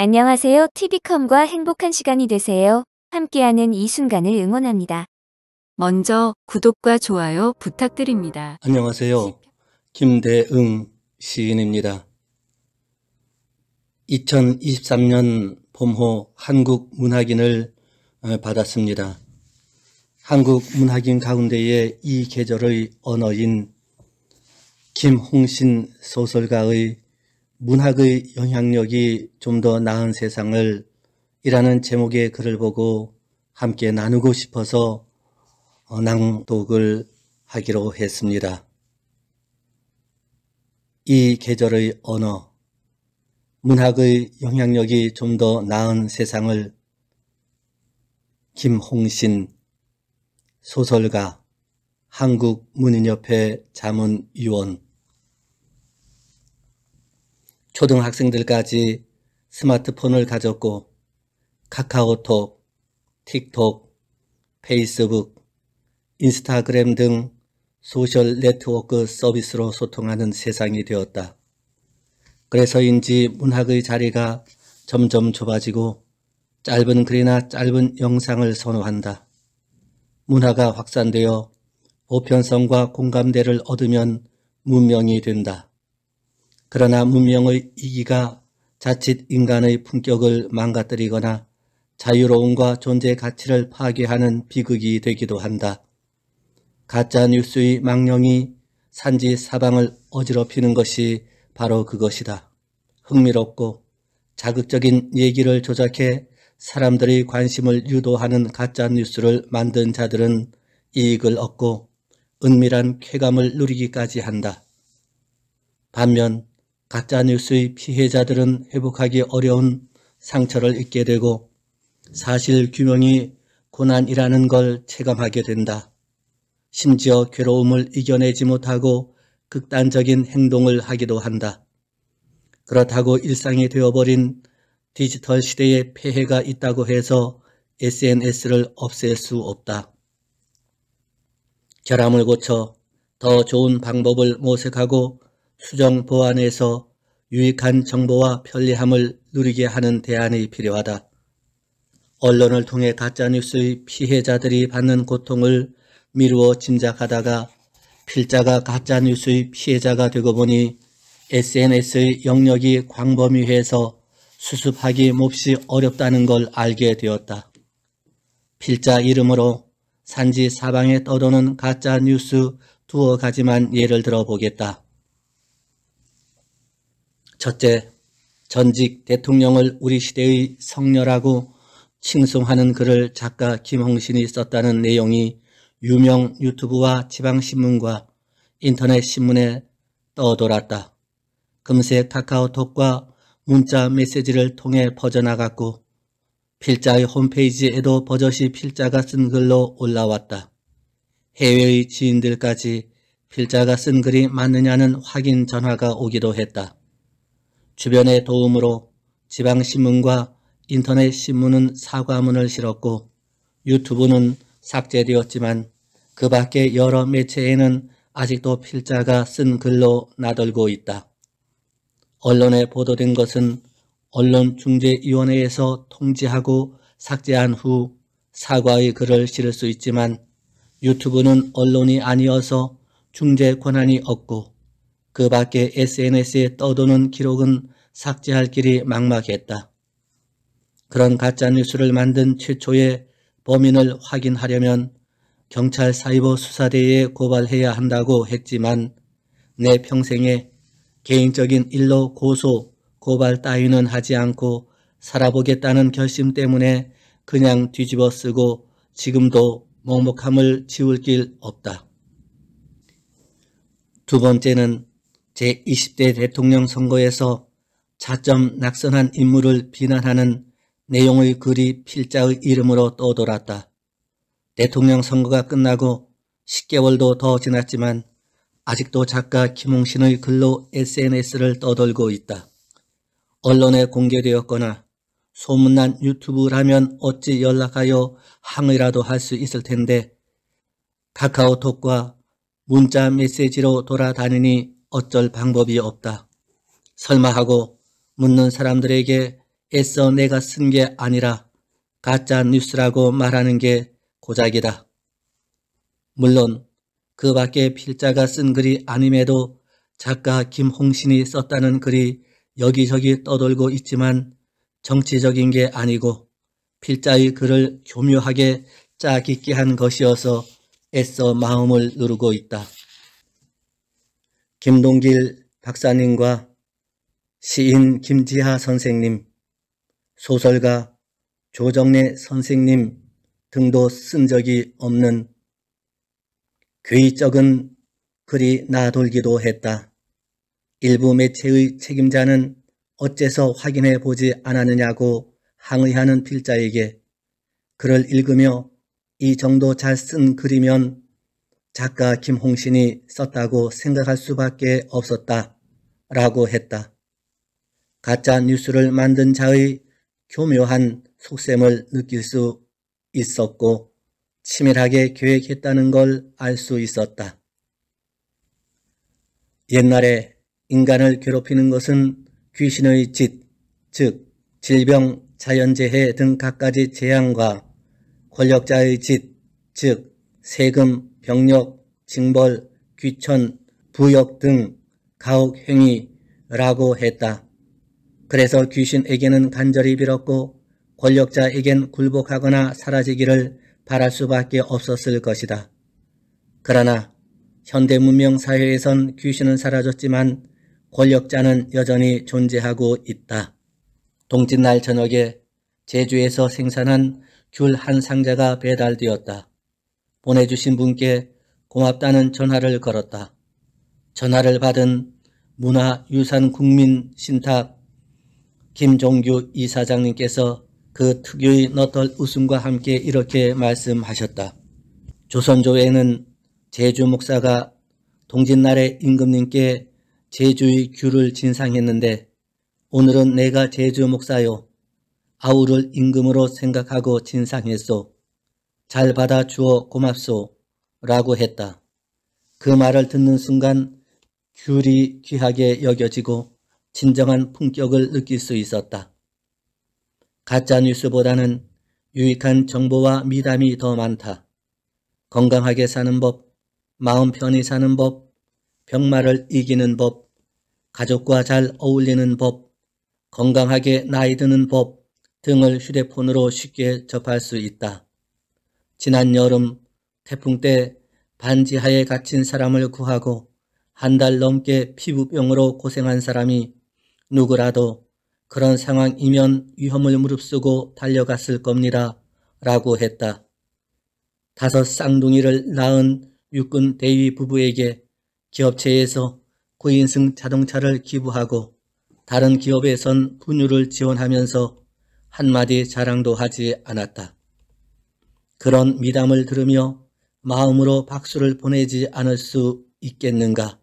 안녕하세요. TV컴과 행복한 시간이 되세요. 함께하는 이 순간을 응원합니다. 먼저 구독과 좋아요 부탁드립니다. 안녕하세요. 김대응 시인입니다. 2023년 봄호 한국문학인을 어, 받았습니다. 한국문학인 가운데에 이 계절의 언어인 김홍신 소설가의 문학의 영향력이 좀 더 나은 세상을 이라는 제목의 글을 보고 함께 나누고 싶어서 어, 낭독을 하기로 했습니다. 이 계절의 언어, 문학의 영향력이 좀 더 나은 세상을 김홍신 소설가 한국문인협회 자문위원 초등학생들까지 스마트폰을 가졌고 카카오톡, 틱톡, 페이스북, 인스타그램 등 소셜 네트워크 서비스로 소통하는 세상이 되었다. 그래서인지 문학의 자리가 점점 좁아지고 짧은 글이나 짧은 영상을 선호한다. 문화가 확산되어 보편성과 공감대를 얻으면 문명이 된다. 그러나 문명의 이기가 자칫 인간의 품격을 망가뜨리거나 자유로움과 존재 가치를 파괴하는 비극이 되기도 한다. 가짜 뉴스의 망령이 산지 사방을 어지럽히는 것이 바로 그것이다. 흥미롭고 자극적인 얘기를 조작해 사람들의 관심을 유도하는 가짜 뉴스를 만든 자들은 이익을 얻고 은밀한 쾌감을 누리기까지 한다. 반면 가짜뉴스의 피해자들은 회복하기 어려운 상처를 입게 되고 사실 규명이 고난이라는 걸 체감하게 된다. 심지어 괴로움을 이겨내지 못하고 극단적인 행동을 하기도 한다. 그렇다고 일상이 되어버린 디지털 시대에 폐해가 있다고 해서 SNS를 없앨 수 없다. 결함을 고쳐 더 좋은 방법을 모색하고 수정 보완에서 유익한 정보와 편리함을 누리게 하는 대안이 필요하다. 언론을 통해 가짜뉴스의 피해자들이 받는 고통을 미루어 짐작하다가 필자가 가짜뉴스의 피해자가 되고 보니 SNS의 영역이 광범위해서 수습하기 몹시 어렵다는 걸 알게 되었다. 필자 이름으로 산지 사방에 떠도는 가짜뉴스 두어 가지만 예를 들어 보겠다. 첫째, 전직 대통령을 우리 시대의 성녀라고 칭송하는 글을 작가 김홍신이 썼다는 내용이 유명 유튜브와 지방신문과 인터넷 신문에 떠돌았다. 금세 카카오톡과 문자 메시지를 통해 퍼져나갔고 필자의 홈페이지에도 버젓이 필자가 쓴 글로 올라왔다. 해외의 지인들까지 필자가 쓴 글이 맞느냐는 확인 전화가 오기도 했다. 주변의 도움으로 지방신문과 인터넷신문은 사과문을 실었고 유튜브는 삭제되었지만 그 밖의 여러 매체에는 아직도 필자가 쓴 글로 나돌고 있다. 언론에 보도된 것은 언론중재위원회에서 통지하고 삭제한 후 사과의 글을 실을 수 있지만 유튜브는 언론이 아니어서 중재 권한이 없고 그 밖에 SNS에 떠도는 기록은 삭제할 길이 막막했다. 그런 가짜뉴스를 만든 최초의 범인을 확인하려면 경찰 사이버 수사대에 고발해야 한다고 했지만 내 평생에 개인적인 일로 고소, 고발 따위는 하지 않고 살아보겠다는 결심 때문에 그냥 뒤집어 쓰고 지금도 먹먹함을 지울 길 없다. 두 번째는 제20대 대통령 선거에서 차점 낙선한 인물을 비난하는 내용의 글이 필자의 이름으로 떠돌았다. 대통령 선거가 끝나고 10개월도 더 지났지만 아직도 작가 김홍신의 글로 SNS를 떠돌고 있다. 언론에 공개되었거나 소문난 유튜브라면 어찌 연락하여 항의라도 할 수 있을 텐데 카카오톡과 문자 메시지로 돌아다니니 어쩔 방법이 없다. 설마 하고 묻는 사람들에게 애써 내가 쓴 게 아니라 가짜 뉴스라고 말하는 게 고작이다. 물론 그 밖에 필자가 쓴 글이 아님에도 작가 김홍신이 썼다는 글이 여기저기 떠돌고 있지만 정치적인 게 아니고 필자의 글을 교묘하게 짜깁기 한 것이어서 애써 마음을 누르고 있다. 김동길 박사님과 시인 김지하 선생님, 소설가 조정래 선생님 등도 쓴 적이 없는 괴적은 글이 나돌기도 했다. 일부 매체의 책임자는 어째서 확인해 보지 않았느냐고 항의하는 필자에게 글을 읽으며 이 정도 잘 쓴 글이면 작가 김홍신이 썼다고 생각할 수밖에 없었다. 라고 했다. 가짜 뉴스를 만든 자의 교묘한 속셈을 느낄 수 있었고 치밀하게 계획했다는 걸 알 수 있었다. 옛날에 인간을 괴롭히는 것은 귀신의 짓, 즉 질병, 자연재해 등 갖가지 재앙과 권력자의 짓, 즉 세금, 병력, 징벌, 귀천, 부역 등 가혹행위라고 했다. 그래서 귀신에게는 간절히 빌었고 권력자에겐 굴복하거나 사라지기를 바랄 수밖에 없었을 것이다. 그러나 현대 문명 사회에선 귀신은 사라졌지만 권력자는 여전히 존재하고 있다. 동짓날 저녁에 제주에서 생산한 귤 한 상자가 배달되었다. 보내주신 분께 고맙다는 전화를 걸었다. 전화를 받은 문화유산국민신탁 김종규 이사장님께서 그 특유의 너털 웃음과 함께 이렇게 말씀하셨다. 조선조에는 제주 목사가 동짓날에 임금님께 제주의 귤을 진상했는데 오늘은 내가 제주 목사요. 아우를 임금으로 생각하고 진상했소. 잘 받아주어 고맙소 라고 했다. 그 말을 듣는 순간 귤이 귀하게 여겨지고 진정한 품격을 느낄 수 있었다. 가짜뉴스보다는 유익한 정보와 미담이 더 많다. 건강하게 사는 법, 마음 편히 사는 법, 병마를 이기는 법, 가족과 잘 어울리는 법, 건강하게 나이 드는 법 등을 휴대폰으로 쉽게 접할 수 있다. 지난 여름 태풍 때 반지하에 갇힌 사람을 구하고 한 달 넘게 피부병으로 고생한 사람이 누구라도 그런 상황이면 위험을 무릅쓰고 달려갔을 겁니다. 라고 했다. 다섯 쌍둥이를 낳은 육군 대위 부부에게 기업체에서 구인승 자동차를 기부하고 다른 기업에선 분유를 지원하면서 한마디 자랑도 하지 않았다. 그런 미담을 들으며 마음으로 박수를 보내지 않을 수 있겠는가?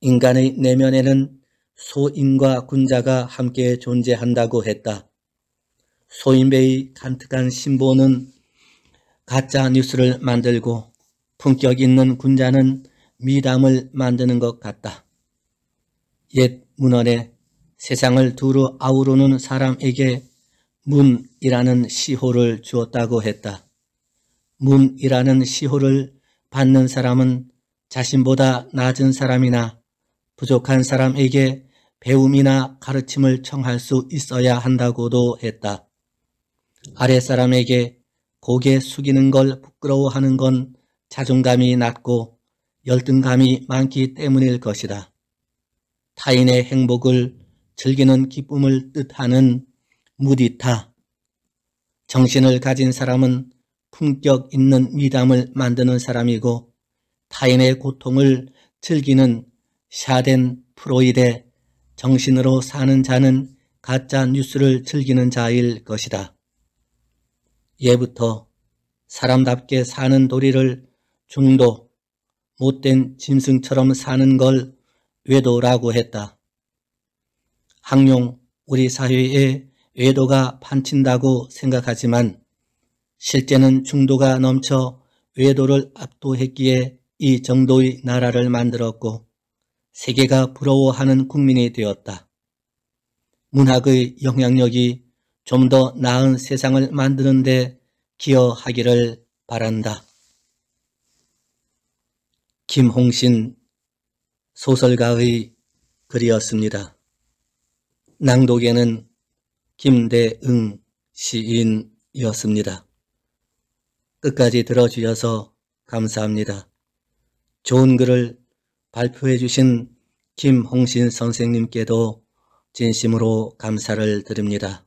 인간의 내면에는 소인과 군자가 함께 존재한다고 했다. 소인배의 간특한 신보는 가짜 뉴스를 만들고 품격 있는 군자는 미담을 만드는 것 같다. 옛 문헌에 세상을 두루 아우르는 사람에게 문이라는 시호를 주었다고 했다. 문이라는 시호를 받는 사람은 자신보다 낮은 사람이나 부족한 사람에게 배움이나 가르침을 청할 수 있어야 한다고도 했다. 아래 사람에게 고개 숙이는 걸 부끄러워하는 건 자존감이 낮고 열등감이 많기 때문일 것이다. 타인의 행복을 즐기는 기쁨을 뜻하는 무디타. 정신을 가진 사람은 품격 있는 미담을 만드는 사람이고 타인의 고통을 즐기는 샤덴 프로이데 정신으로 사는 자는 가짜 뉴스를 즐기는 자일 것이다. 예부터 사람답게 사는 도리를 중도, 못된 짐승처럼 사는 걸 외도라고 했다. 항용 우리 사회에 외도가 판친다고 생각하지만 실제는 중도가 넘쳐 외도를 압도했기에 이 정도의 나라를 만들었고 세계가 부러워하는 국민이 되었다. 문학의 영향력이 좀 더 나은 세상을 만드는 데 기여하기를 바란다. 김홍신 소설가의 글이었습니다. 낭독에는 김대응 시인이었습니다. 끝까지 들어주셔서 감사합니다. 좋은 글을 발표해 주신 김홍신 선생님께도 진심으로 감사를 드립니다.